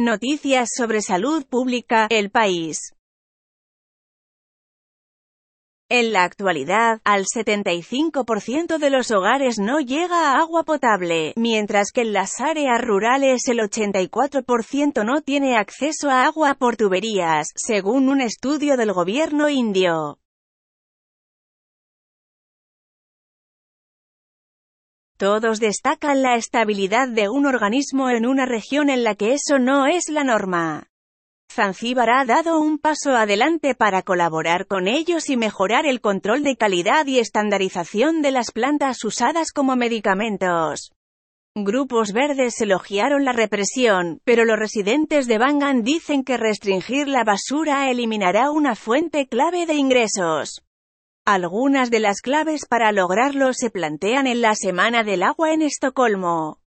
Noticias sobre salud pública, el país. En la actualidad, al 75% de los hogares no llega a agua potable, mientras que en las áreas rurales el 84% no tiene acceso a agua por tuberías, según un estudio del gobierno indio. Todos destacan la estabilidad de un organismo en una región en la que eso no es la norma. Zanzíbar ha dado un paso adelante para colaborar con ellos y mejorar el control de calidad y estandarización de las plantas usadas como medicamentos. Grupos verdes elogiaron la represión, pero los residentes de Bangan dicen que restringir la basura eliminará una fuente clave de ingresos. Algunas de las claves para lograrlo se plantean en la Semana del Agua en Estocolmo.